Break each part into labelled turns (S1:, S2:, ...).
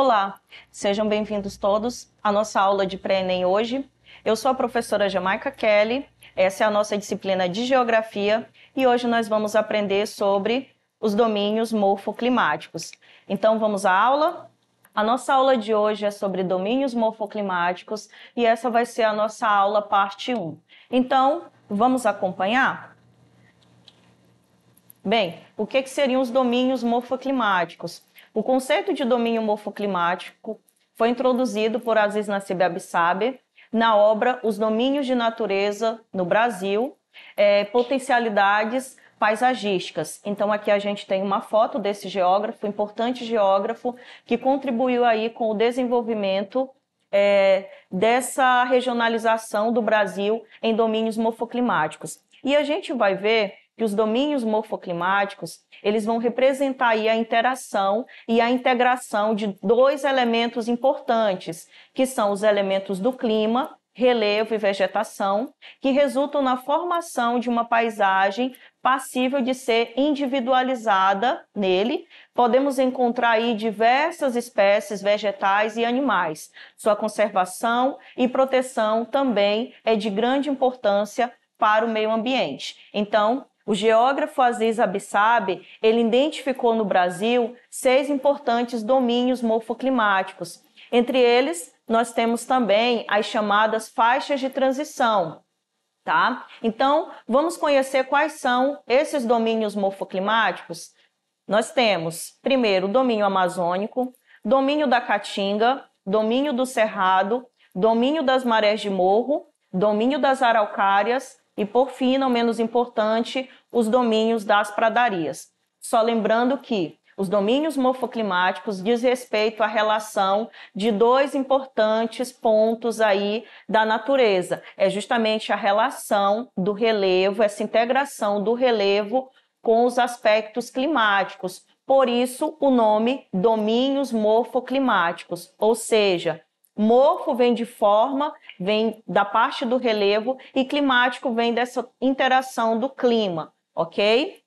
S1: Olá, sejam bem-vindos todos à nossa aula de pré-ENEM hoje. Eu sou a professora Jamaica Kelly, essa é a nossa disciplina de Geografia e hoje nós vamos aprender sobre os domínios morfoclimáticos. Então vamos à aula? A nossa aula de hoje é sobre domínios morfoclimáticos e essa vai ser a nossa aula parte 1. Então, vamos acompanhar? Bem, o que, que seriam os domínios morfoclimáticos? O conceito de domínio morfoclimático foi introduzido por Aziz Nassib Absaber na obra Os Domínios de Natureza no Brasil, é, Potencialidades Paisagísticas. Então aqui a gente tem uma foto desse geógrafo, importante geógrafo, que contribuiu aí com o desenvolvimento é, dessa regionalização do Brasil em domínios morfoclimáticos. E a gente vai ver que os domínios morfoclimáticos eles vão representar aí a interação e a integração de dois elementos importantes, que são os elementos do clima, relevo e vegetação, que resultam na formação de uma paisagem passível de ser individualizada nele. Podemos encontrar aí diversas espécies vegetais e animais. Sua conservação e proteção também é de grande importância para o meio ambiente. Então, o geógrafo Aziz Abissab, ele identificou no Brasil seis importantes domínios morfoclimáticos. Entre eles, nós temos também as chamadas faixas de transição, tá? Então, vamos conhecer quais são esses domínios morfoclimáticos? Nós temos, primeiro, o domínio amazônico, domínio da Caatinga, domínio do Cerrado, domínio das marés de morro, domínio das araucárias, e por fim, não menos importante, os domínios das pradarias. Só lembrando que os domínios morfoclimáticos diz respeito à relação de dois importantes pontos aí da natureza. É justamente a relação do relevo, essa integração do relevo com os aspectos climáticos. Por isso o nome domínios morfoclimáticos, ou seja, Morfo vem de forma, vem da parte do relevo e climático vem dessa interação do clima, ok?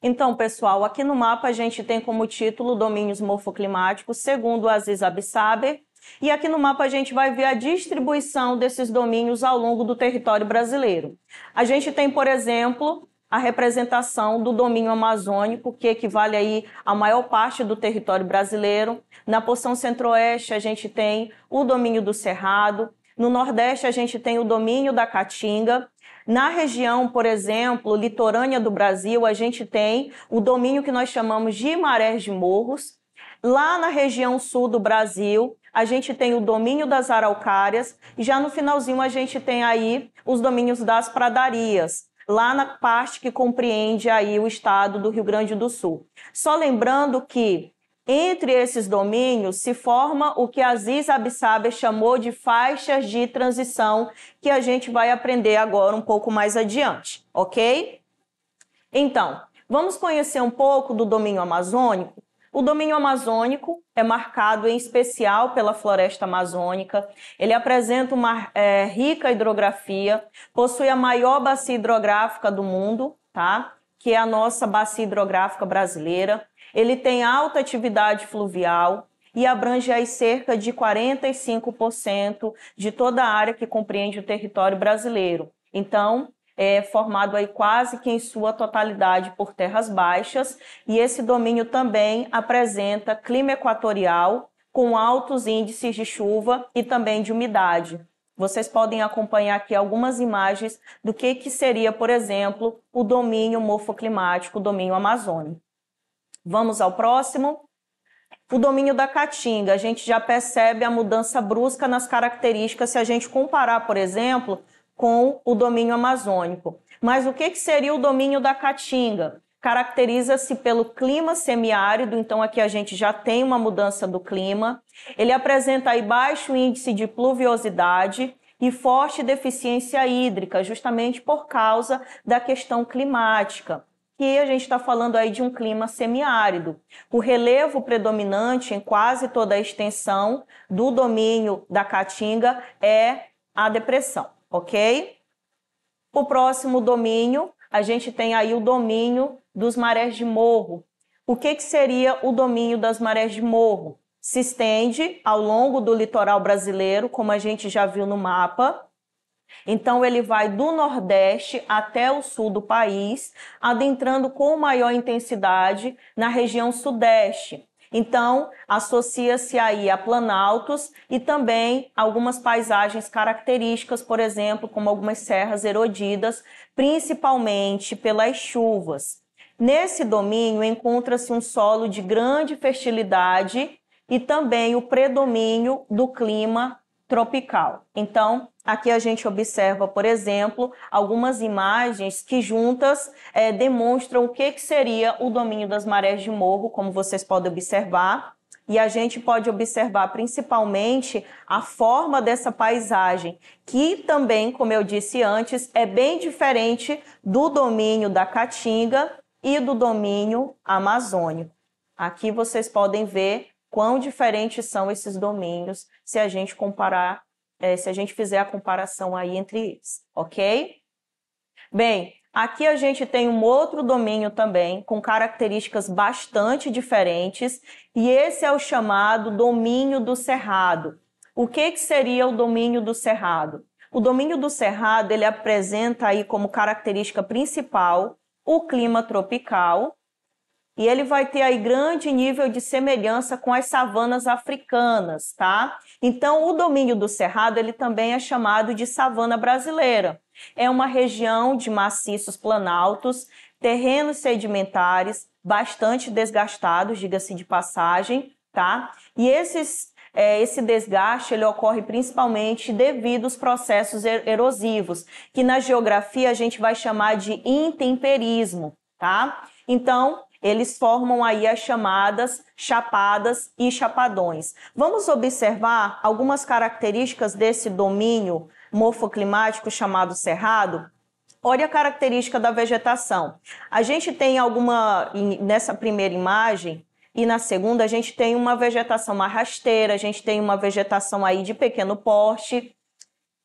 S1: Então, pessoal, aqui no mapa a gente tem como título domínios morfoclimáticos segundo Aziz Absaber e aqui no mapa a gente vai ver a distribuição desses domínios ao longo do território brasileiro. A gente tem, por exemplo, a representação do domínio amazônico, que equivale aí à maior parte do território brasileiro. Na porção centro-oeste, a gente tem o domínio do Cerrado. No Nordeste, a gente tem o domínio da Caatinga. Na região, por exemplo, litorânea do Brasil, a gente tem o domínio que nós chamamos de marés de morros. Lá na região sul do Brasil, a gente tem o domínio das araucárias. E já no finalzinho, a gente tem aí os domínios das pradarias lá na parte que compreende aí o estado do Rio Grande do Sul. Só lembrando que entre esses domínios se forma o que Aziz Absaber chamou de faixas de transição, que a gente vai aprender agora um pouco mais adiante, ok? Então, vamos conhecer um pouco do domínio amazônico, o domínio amazônico é marcado em especial pela floresta amazônica. Ele apresenta uma é, rica hidrografia, possui a maior bacia hidrográfica do mundo, tá? Que é a nossa bacia hidrográfica brasileira. Ele tem alta atividade fluvial e abrange aí cerca de 45% de toda a área que compreende o território brasileiro. Então, é, formado aí quase que em sua totalidade por terras baixas, e esse domínio também apresenta clima equatorial com altos índices de chuva e também de umidade. Vocês podem acompanhar aqui algumas imagens do que, que seria, por exemplo, o domínio morfoclimático, o domínio amazônico. Vamos ao próximo. O domínio da caatinga, a gente já percebe a mudança brusca nas características se a gente comparar, por exemplo, com o domínio amazônico. Mas o que, que seria o domínio da Caatinga? Caracteriza-se pelo clima semiárido, então aqui a gente já tem uma mudança do clima. Ele apresenta aí baixo índice de pluviosidade, e forte deficiência hídrica, justamente por causa da questão climática. Que a gente está falando aí de um clima semiárido. O relevo predominante em quase toda a extensão do domínio da Caatinga é a depressão ok? O próximo domínio, a gente tem aí o domínio dos marés de morro. O que, que seria o domínio das marés de morro? Se estende ao longo do litoral brasileiro, como a gente já viu no mapa, então ele vai do nordeste até o sul do país, adentrando com maior intensidade na região sudeste. Então, associa-se aí a planaltos e também algumas paisagens características, por exemplo, como algumas serras erodidas, principalmente pelas chuvas. Nesse domínio encontra-se um solo de grande fertilidade e também o predomínio do clima tropical. Então, aqui a gente observa, por exemplo, algumas imagens que juntas é, demonstram o que, que seria o domínio das marés de morro, como vocês podem observar. E a gente pode observar principalmente a forma dessa paisagem, que também, como eu disse antes, é bem diferente do domínio da Caatinga e do domínio amazônico. Aqui vocês podem ver quão diferentes são esses domínios se a gente comparar, é, se a gente fizer a comparação aí entre eles, ok? Bem, aqui a gente tem um outro domínio também, com características bastante diferentes, e esse é o chamado domínio do cerrado. O que, que seria o domínio do cerrado? O domínio do cerrado, ele apresenta aí como característica principal o clima tropical, e ele vai ter aí grande nível de semelhança com as savanas africanas, tá? Então, o domínio do Cerrado, ele também é chamado de savana brasileira. É uma região de maciços planaltos, terrenos sedimentares, bastante desgastados, diga-se de passagem, tá? E esses é, esse desgaste ele ocorre principalmente devido aos processos erosivos, que na geografia a gente vai chamar de intemperismo, tá? Então, eles formam aí as chamadas chapadas e chapadões. Vamos observar algumas características desse domínio morfoclimático chamado cerrado? Olha a característica da vegetação. A gente tem alguma, nessa primeira imagem, e na segunda a gente tem uma vegetação mais rasteira, a gente tem uma vegetação aí de pequeno porte.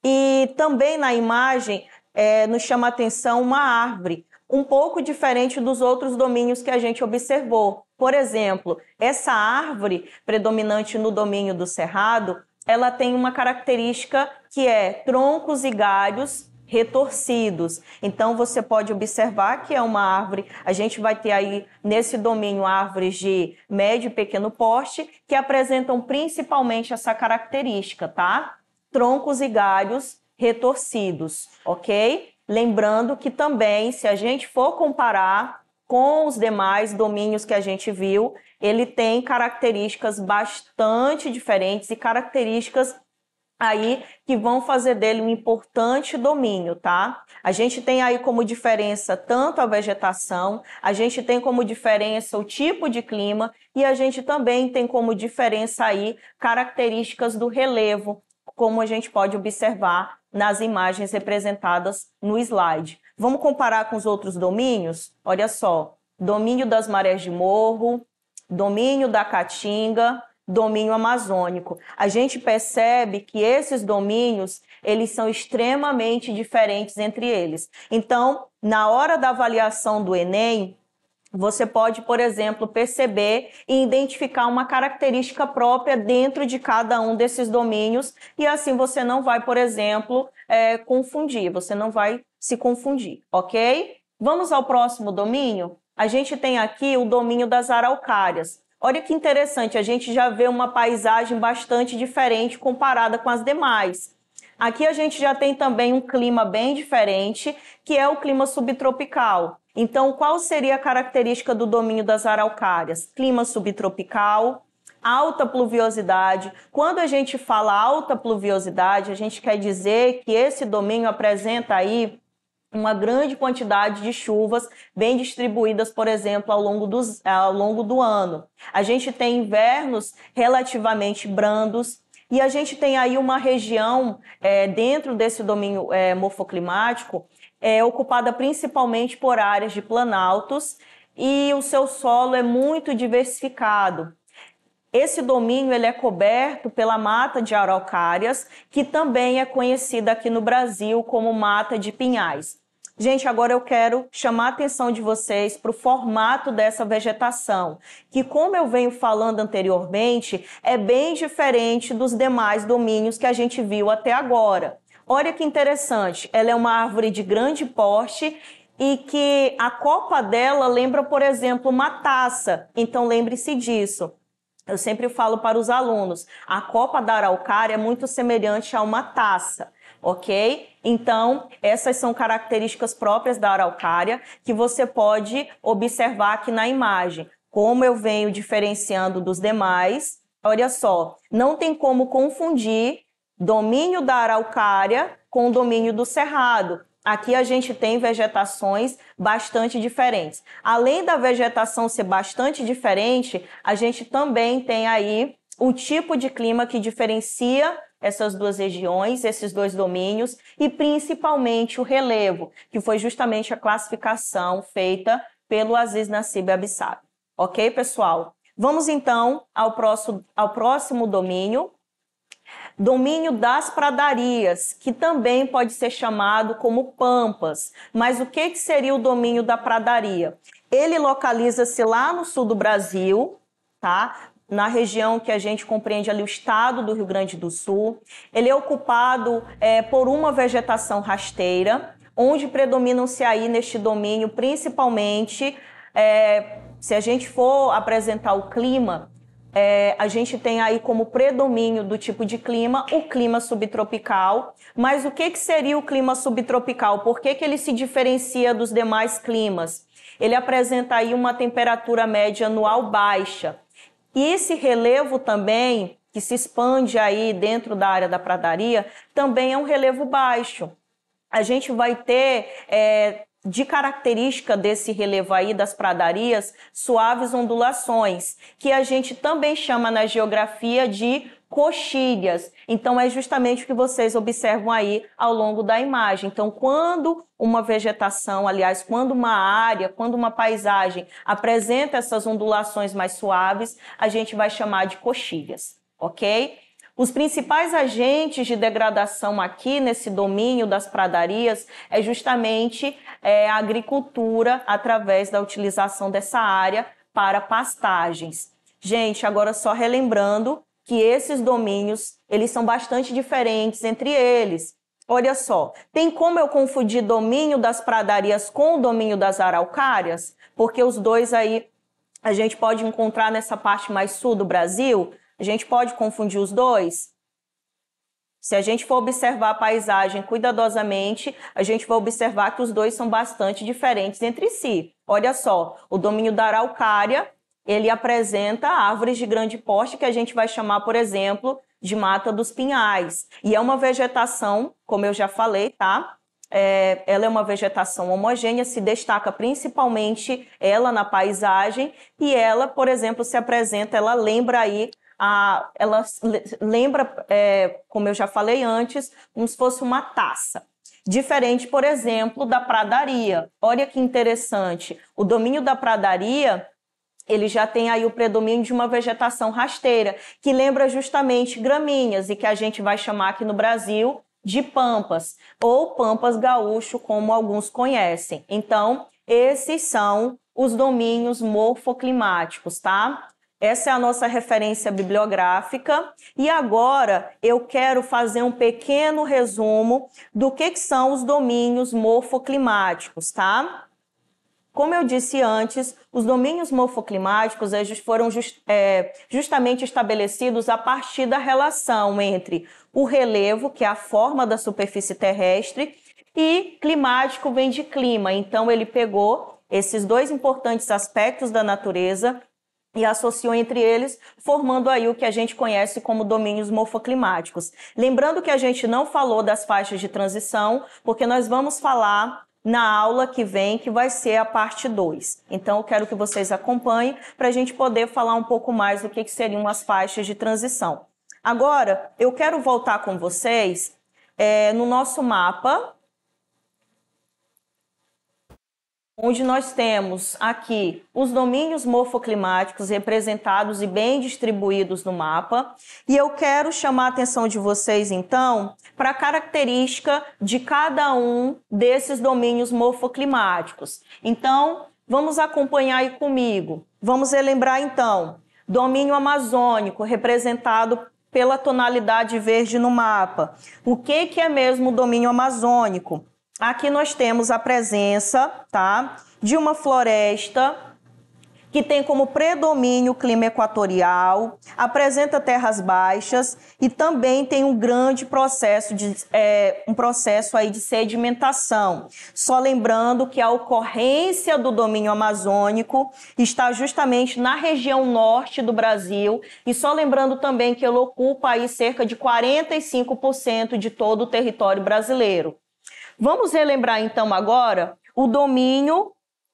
S1: E também na imagem é, nos chama atenção uma árvore um pouco diferente dos outros domínios que a gente observou. Por exemplo, essa árvore predominante no domínio do cerrado, ela tem uma característica que é troncos e galhos retorcidos. Então você pode observar que é uma árvore, a gente vai ter aí nesse domínio árvores de médio e pequeno porte que apresentam principalmente essa característica, tá? Troncos e galhos retorcidos, OK? Lembrando que também, se a gente for comparar com os demais domínios que a gente viu, ele tem características bastante diferentes e características aí que vão fazer dele um importante domínio, tá? A gente tem aí como diferença tanto a vegetação, a gente tem como diferença o tipo de clima e a gente também tem como diferença aí características do relevo, como a gente pode observar nas imagens representadas no slide. Vamos comparar com os outros domínios? Olha só, domínio das marés de morro, domínio da caatinga, domínio amazônico. A gente percebe que esses domínios, eles são extremamente diferentes entre eles. Então, na hora da avaliação do ENEM, você pode, por exemplo, perceber e identificar uma característica própria dentro de cada um desses domínios, e assim você não vai, por exemplo, é, confundir, você não vai se confundir, ok? Vamos ao próximo domínio? A gente tem aqui o domínio das araucárias. Olha que interessante, a gente já vê uma paisagem bastante diferente comparada com as demais. Aqui a gente já tem também um clima bem diferente, que é o clima subtropical. Então, qual seria a característica do domínio das araucárias? Clima subtropical, alta pluviosidade. Quando a gente fala alta pluviosidade, a gente quer dizer que esse domínio apresenta aí uma grande quantidade de chuvas bem distribuídas, por exemplo, ao longo, dos, ao longo do ano. A gente tem invernos relativamente brandos, e a gente tem aí uma região é, dentro desse domínio é, morfoclimático é ocupada principalmente por áreas de planaltos e o seu solo é muito diversificado. Esse domínio ele é coberto pela mata de araucárias, que também é conhecida aqui no Brasil como mata de pinhais. Gente, agora eu quero chamar a atenção de vocês para o formato dessa vegetação, que, como eu venho falando anteriormente, é bem diferente dos demais domínios que a gente viu até agora. Olha que interessante, ela é uma árvore de grande porte e que a copa dela lembra, por exemplo, uma taça. Então lembre-se disso. Eu sempre falo para os alunos, a copa da araucária é muito semelhante a uma taça, ok? Então, essas são características próprias da araucária que você pode observar aqui na imagem. Como eu venho diferenciando dos demais, olha só, não tem como confundir domínio da araucária com o domínio do cerrado. Aqui a gente tem vegetações bastante diferentes. Além da vegetação ser bastante diferente, a gente também tem aí o tipo de clima que diferencia essas duas regiões, esses dois domínios e principalmente o relevo, que foi justamente a classificação feita pelo Aziz Nassib Abissab. Ok, pessoal? Vamos então ao próximo, ao próximo domínio, domínio das pradarias, que também pode ser chamado como pampas. Mas o que, que seria o domínio da pradaria? Ele localiza-se lá no sul do Brasil, tá? na região que a gente compreende ali o estado do Rio Grande do Sul. Ele é ocupado é, por uma vegetação rasteira, onde predominam-se aí neste domínio principalmente, é, se a gente for apresentar o clima, é, a gente tem aí como predomínio do tipo de clima o clima subtropical. Mas o que, que seria o clima subtropical? Por que, que ele se diferencia dos demais climas? Ele apresenta aí uma temperatura média anual baixa. E esse relevo também, que se expande aí dentro da área da pradaria, também é um relevo baixo. A gente vai ter é, de característica desse relevo aí das pradarias, suaves ondulações, que a gente também chama na geografia de coxilhas. Então é justamente o que vocês observam aí ao longo da imagem. Então, quando uma vegetação, aliás, quando uma área, quando uma paisagem apresenta essas ondulações mais suaves, a gente vai chamar de coxilhas, OK? Os principais agentes de degradação aqui nesse domínio das pradarias é justamente é, a agricultura através da utilização dessa área para pastagens. Gente, agora só relembrando que esses domínios eles são bastante diferentes entre eles. Olha só, tem como eu confundir domínio das pradarias com o domínio das araucárias? Porque os dois aí a gente pode encontrar nessa parte mais sul do Brasil, a gente pode confundir os dois? Se a gente for observar a paisagem cuidadosamente, a gente vai observar que os dois são bastante diferentes entre si. Olha só, o domínio da araucária, ele apresenta árvores de grande porte que a gente vai chamar, por exemplo, de mata dos pinhais. E é uma vegetação, como eu já falei, tá? É, ela é uma vegetação homogênea, se destaca principalmente ela na paisagem e ela, por exemplo, se apresenta, ela lembra aí a, ela lembra, é, como eu já falei antes, como se fosse uma taça. Diferente, por exemplo, da pradaria. Olha que interessante. O domínio da pradaria ele já tem aí o predomínio de uma vegetação rasteira, que lembra justamente gramíneas e que a gente vai chamar aqui no Brasil de pampas, ou pampas gaúcho, como alguns conhecem. Então, esses são os domínios morfoclimáticos, tá? Essa é a nossa referência bibliográfica. E agora eu quero fazer um pequeno resumo do que, que são os domínios morfoclimáticos, tá? Como eu disse antes, os domínios morfoclimáticos foram é, justamente estabelecidos a partir da relação entre o relevo, que é a forma da superfície terrestre, e climático vem de clima. Então, ele pegou esses dois importantes aspectos da natureza e associam entre eles, formando aí o que a gente conhece como domínios morfoclimáticos. Lembrando que a gente não falou das faixas de transição, porque nós vamos falar na aula que vem, que vai ser a parte 2. Então, eu quero que vocês acompanhem para a gente poder falar um pouco mais do que, que, seriam as faixas de transição. Agora, eu quero voltar com vocês é, no nosso mapa onde nós temos aqui os domínios morfoclimáticos representados e bem distribuídos no mapa. E eu quero chamar a atenção de vocês, então, para a característica de cada um desses domínios morfoclimáticos. Então, vamos acompanhar aí comigo. Vamos relembrar, então, domínio amazônico, representado pela tonalidade verde no mapa. O que, que é mesmo o domínio amazônico? Aqui nós temos a presença, tá, de uma floresta que tem como predomínio o clima equatorial, apresenta terras baixas e também tem um grande processo de é, um processo aí de sedimentação. Só lembrando que a ocorrência do domínio amazônico está justamente na região norte do Brasil e só lembrando também que ele ocupa aí cerca de 45% de todo o território brasileiro. Vamos relembrar então agora o domínio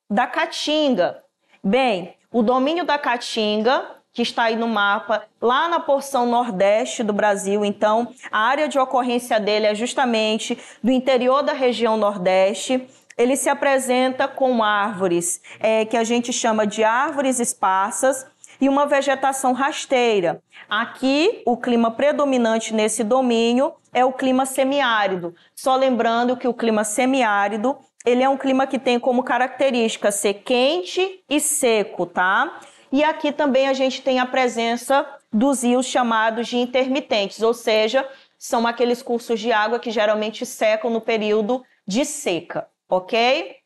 S1: da Caatinga. Bem, o domínio da Caatinga, que está aí no mapa, lá na porção nordeste do Brasil, então a área de ocorrência dele é justamente do interior da região nordeste. Ele se apresenta com árvores é, que a gente chama de árvores esparsas, e uma vegetação rasteira. Aqui, o clima predominante nesse domínio é o clima semiárido. Só lembrando que o clima semiárido, ele é um clima que tem como característica ser quente e seco, tá? E aqui também a gente tem a presença dos rios chamados de intermitentes, ou seja, são aqueles cursos de água que geralmente secam no período de seca, ok?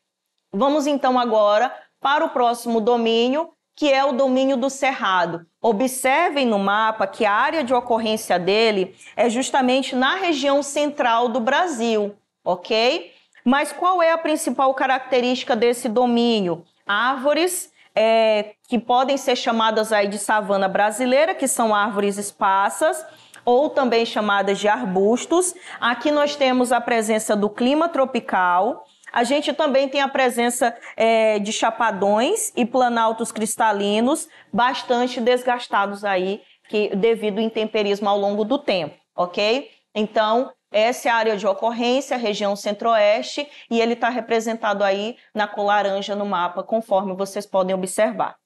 S1: Vamos então agora para o próximo domínio, que é o domínio do Cerrado. Observem no mapa que a área de ocorrência dele é justamente na região central do Brasil, ok? Mas qual é a principal característica desse domínio? Árvores é, que podem ser chamadas aí de savana brasileira, que são árvores esparsas, ou também chamadas de arbustos. Aqui nós temos a presença do clima tropical, a gente também tem a presença é, de chapadões e planaltos cristalinos bastante desgastados aí, que, devido ao intemperismo ao longo do tempo, ok? Então, essa é a área de ocorrência, região centro-oeste, e ele está representado aí na cor laranja no mapa, conforme vocês podem observar.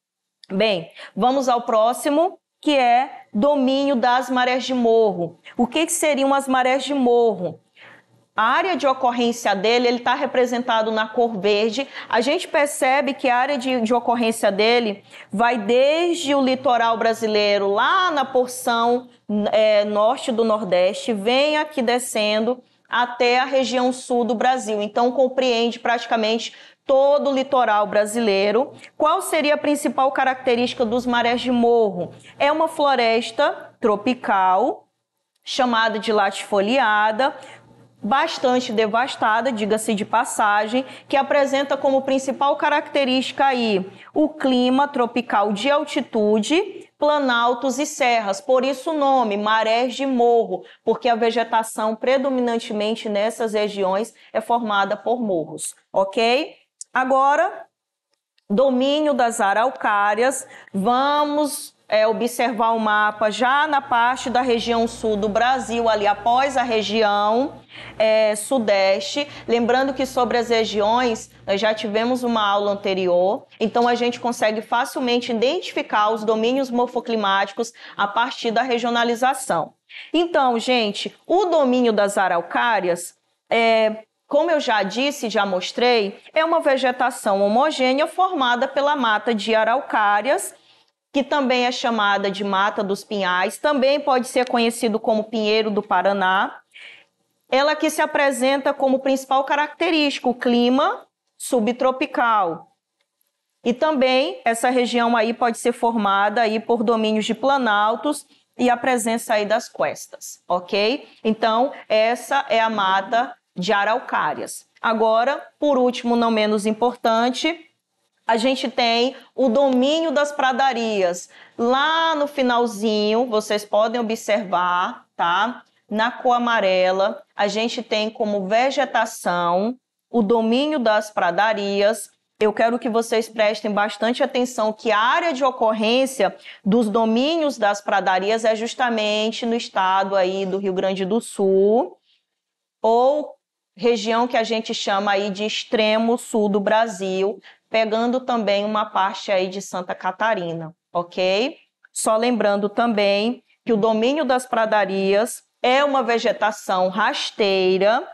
S1: Bem, vamos ao próximo, que é domínio das marés de morro. O que, que seriam as marés de morro? A área de ocorrência dele, ele está representado na cor verde. A gente percebe que a área de, de, ocorrência dele vai desde o litoral brasileiro, lá na porção é, norte do Nordeste, vem aqui descendo até a região sul do Brasil. Então, compreende praticamente todo o litoral brasileiro. Qual seria a principal característica dos marés de morro? É uma floresta tropical, chamada de latifoliada, bastante devastada, diga-se de passagem, que apresenta como principal característica aí o clima tropical de altitude, planaltos e serras. Por isso o nome, marés de morro, porque a vegetação predominantemente nessas regiões é formada por morros, OK? Agora, domínio das araucárias, vamos é, observar o mapa já na parte da região sul do Brasil, ali após a região é, sudeste. Lembrando que sobre as regiões, nós já tivemos uma aula anterior, então a gente consegue facilmente identificar os domínios morfoclimáticos a partir da regionalização. Então, gente, o domínio das araucárias é, como eu já disse já mostrei, é uma vegetação homogênea formada pela mata de araucárias que também é chamada de Mata dos Pinhais, também pode ser conhecido como Pinheiro do Paraná. Ela que se apresenta como principal característica o clima subtropical. E também essa região aí pode ser formada aí por domínios de planaltos e a presença aí das cuestas, ok? Então, essa é a mata de araucárias. Agora, por último, não menos importante, a gente tem o domínio das pradarias. Lá no finalzinho, vocês podem observar, tá? Na cor amarela, a gente tem como vegetação o domínio das pradarias. Eu quero que vocês prestem bastante atenção que a área de ocorrência dos domínios das pradarias é justamente no estado aí do Rio Grande do Sul ou região que a gente chama aí de extremo sul do Brasil, pegando também uma parte aí de Santa Catarina, ok? Só lembrando também que o domínio das pradarias é uma vegetação rasteira,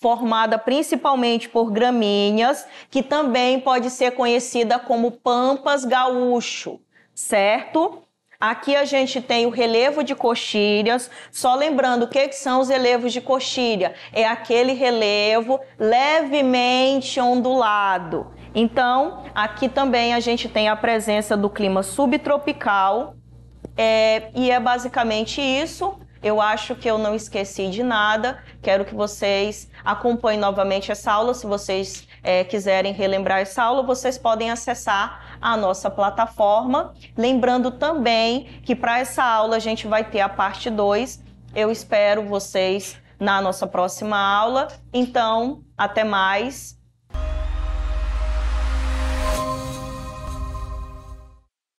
S1: formada principalmente por gramíneas, que também pode ser conhecida como pampas gaúcho, certo? Aqui a gente tem o relevo de coxilhas, só lembrando o que, que são os relevos de coxilha. É aquele relevo levemente ondulado então, aqui também a gente tem a presença do clima subtropical, é, e é basicamente isso. Eu acho que eu não esqueci de nada. Quero que vocês acompanhem novamente essa aula. Se vocês é, quiserem relembrar essa aula, vocês podem acessar a nossa plataforma. Lembrando também que para essa aula a gente vai ter a parte 2. Eu espero vocês na nossa próxima aula. Então, até mais.